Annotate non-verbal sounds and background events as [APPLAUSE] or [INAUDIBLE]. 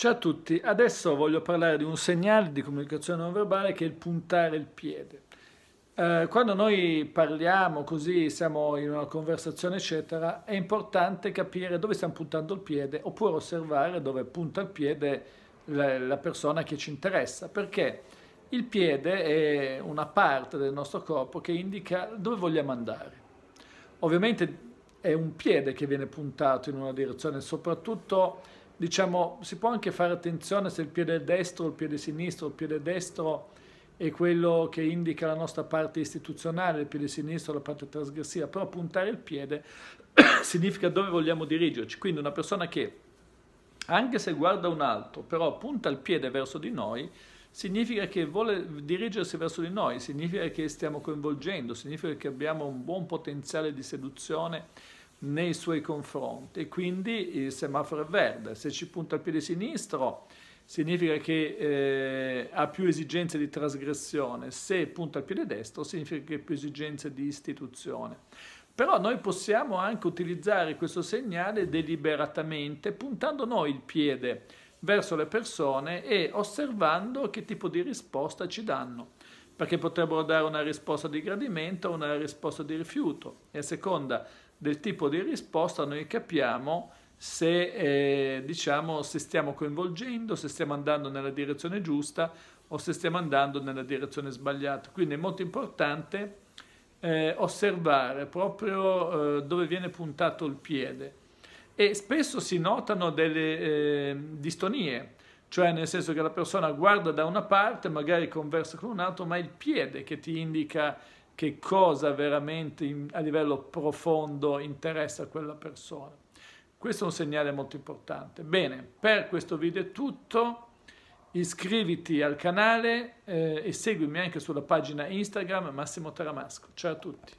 Ciao a tutti, adesso voglio parlare di un segnale di comunicazione non verbale che è il puntare il piede. Eh, quando noi parliamo così, siamo in una conversazione eccetera, è importante capire dove stiamo puntando il piede oppure osservare dove punta il piede la, la persona che ci interessa, perché il piede è una parte del nostro corpo che indica dove vogliamo andare. Ovviamente è un piede che viene puntato in una direzione, soprattutto diciamo, si può anche fare attenzione se il piede destro, il piede sinistro, il piede destro è quello che indica la nostra parte istituzionale, il piede sinistro la parte trasgressiva, però puntare il piede [COUGHS] significa dove vogliamo dirigerci, quindi una persona che anche se guarda un altro, però punta il piede verso di noi, significa che vuole dirigersi verso di noi, significa che stiamo coinvolgendo, significa che abbiamo un buon potenziale di seduzione nei suoi confronti quindi il semaforo è verde. Se ci punta il piede sinistro significa che eh, ha più esigenze di trasgressione, se punta il piede destro significa che ha più esigenze di istituzione. Però noi possiamo anche utilizzare questo segnale deliberatamente puntando noi il piede verso le persone e osservando che tipo di risposta ci danno perché potrebbero dare una risposta di gradimento o una risposta di rifiuto e a seconda del tipo di risposta noi capiamo se, eh, diciamo, se stiamo coinvolgendo, se stiamo andando nella direzione giusta o se stiamo andando nella direzione sbagliata. Quindi è molto importante eh, osservare proprio eh, dove viene puntato il piede e spesso si notano delle eh, distonie cioè nel senso che la persona guarda da una parte, magari conversa con un altro, ma è il piede che ti indica che cosa veramente in, a livello profondo interessa a quella persona. Questo è un segnale molto importante. Bene, per questo video è tutto. Iscriviti al canale eh, e seguimi anche sulla pagina Instagram Massimo Taramasco. Ciao a tutti.